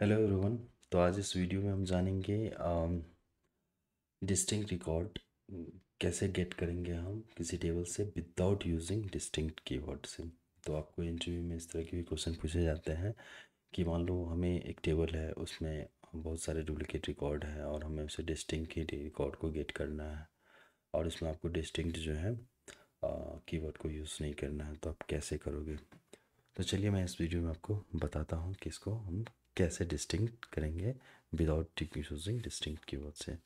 hello everyone तो आज इस वीडियो में हम जानेंगे डिस्टिंक्ट um, रिकॉर्ड mm, कैसे गेट करेंगे हम किसी टेबल से विदाउट यूजिंग डिस्टिंग कीवर्ड से तो आपको इंटरव्यू में इस तरह के भी क्वेश्चन पूछे जाते हैं कि मान लो हमें एक टेबल है उसमें बहुत सारे डुप्लिकेट रिकॉर्ड है और हमें उसे डिस्टिंग के रिकॉर्ड को गेट करना है और इसमें आपको डिस्टिंग जो है की uh, को यूज़ नहीं करना है तो आप कैसे करोगे तो चलिए मैं इस वीडियो में आपको बताता हूँ कि इसको हम कैसे डिस्टिंक्ट करेंगे विदाउट यूजिंग डिस्टिंक्ट वर्ड से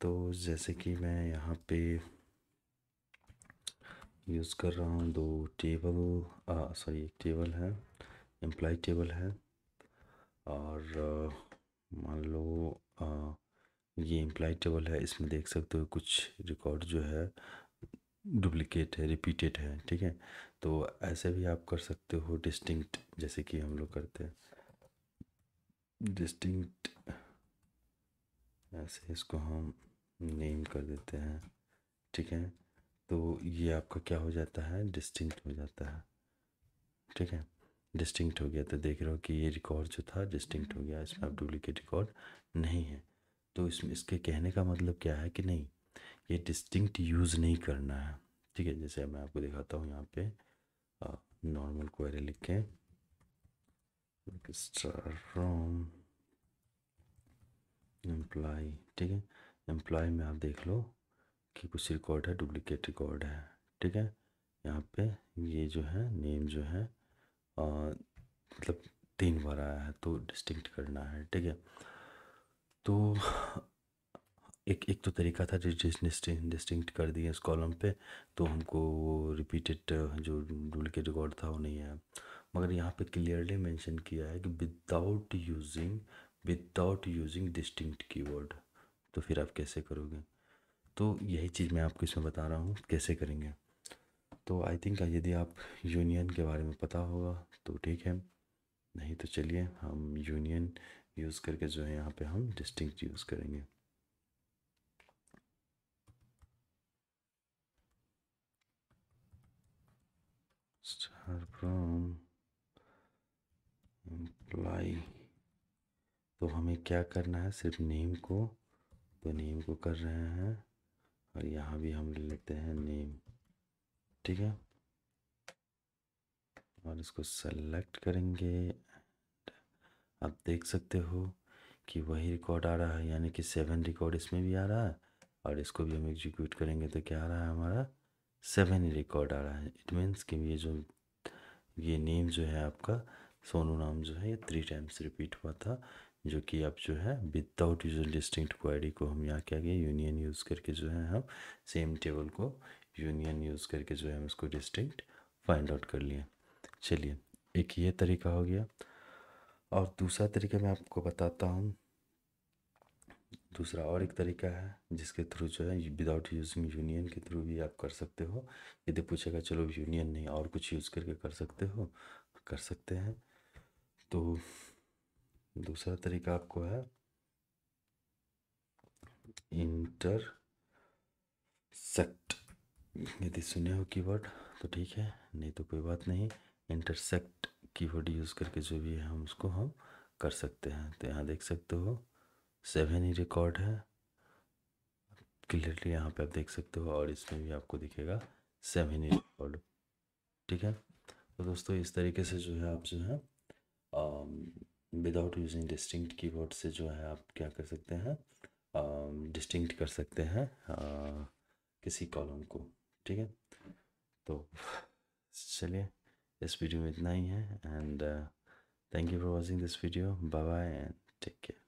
तो जैसे कि मैं यहाँ पे यूज़ कर रहा हूँ दो टेबल सॉरी एक टेबल है एम्प्लॉय टेबल है और मान लो आ, ये एम्प्लॉय टेबल है इसमें देख सकते हो कुछ रिकॉर्ड जो है डुप्लिकेट है रिपीटेड है ठीक है तो ऐसे भी आप कर सकते हो डिस्टिंक्ट जैसे कि हम लोग करते हैं डिस्टिंक्ट ऐसे इसको हम नेम कर देते हैं ठीक है तो ये आपका क्या हो जाता है डिस्टिंक्ट हो जाता है ठीक है डिस्टिंक्ट हो गया तो देख रहे हो कि ये रिकॉर्ड जो था डिस्टिंक्ट हो गया इसमें आप डुप्लीकेट रिकॉर्ड नहीं है तो इसमें इसके कहने का मतलब क्या है कि नहीं ये डिस्टिंक्ट यूज़ नहीं करना है ठीक है जैसे मैं आपको दिखाता हूँ यहाँ पे नॉर्मल क्वेरी लिख के स्ट्राम एम्प्लॉय ठीक है एम्प्लॉय में आप देख लो कि कुछ रिकॉर्ड है डुप्लीकेट रिकॉर्ड है ठीक है यहाँ पे ये जो है नेम जो है मतलब तीन बार आया है तो डिस्टिंक्ट करना है ठीक है तो एक एक तो तरीका था डिस्टिंक्ट कर दिए इस कॉलम पे तो हमको रिपीटेड जो डुप्लीकेट रिकॉर्ड था वो नहीं है मगर यहाँ पे क्लियरली मेंशन किया है कि without using without using distinct keyword तो फिर आप कैसे करोगे तो यही चीज़ मैं आपको इसमें बता रहा हूँ कैसे करेंगे तो आई थिंक यदि आप यूनियन के बारे में पता होगा तो ठीक है नहीं तो चलिए हम यूनियन यूज़ करके जो है यहाँ पे हम डिस्टिंक्ट यूज़ करेंगे from अप्लाई तो हमें क्या करना है सिर्फ नेम को तो नेम को कर रहे हैं और यहाँ भी हम ले लेते हैं नेम ठीक है और इसको सेलेक्ट करेंगे आप देख सकते हो कि वही रिकॉर्ड आ रहा है यानी कि सेवन रिकॉर्ड इसमें भी आ रहा है और इसको भी हम एग्जीक्यूट करेंगे तो क्या आ रहा है हमारा सेवन ही रिकॉर्ड आ रहा है इट मीन्स कि ये जो ये नेम जो है आपका सोनू नाम जो है ये थ्री टाइम्स रिपीट हुआ था जो कि अब जो है विदाउट यूजर डिस्टिंक्ट क्वारी को हम यहाँ क्या गए यूनियन यूज़ करके जो है हम सेम टेबल को यूनियन यूज़ करके जो है हम इसको डिस्टिंक्ट फाइंड आउट कर लिए चलिए एक ये तरीका हो गया और दूसरा तरीका मैं आपको बताता हूँ दूसरा और एक तरीका है जिसके थ्रू जो है विदाउट यूजिंग यूनियन के थ्रू भी आप कर सकते हो यदि पूछेगा चलो यूनियन नहीं और कुछ यूज़ करके कर सकते हो कर सकते हैं तो दूसरा तरीका आपको है इंटर सेक्ट यदि सुने हो कीवर्ड तो ठीक है नहीं तो कोई बात नहीं इंटरसेक्ट कीवर्ड यूज़ करके जो भी है हम उसको हम कर सकते हैं तो यहाँ देख सकते हो सेवन ही रिकॉर्ड है क्लियरली यहाँ पे आप देख सकते हो और इसमें भी आपको दिखेगा सेवन ही रिकॉर्ड ठीक है तो दोस्तों इस तरीके से जो है आप जो है विदाउट यूजिंग डिस्टिंक्ट कीवर्ड से जो है आप क्या कर सकते हैं डिस्टिंक्ट um, uh, कर सकते हैं uh, किसी कॉलम को ठीक है तो चलिए इस वीडियो में इतना ही है and thank you for watching this video bye bye and take care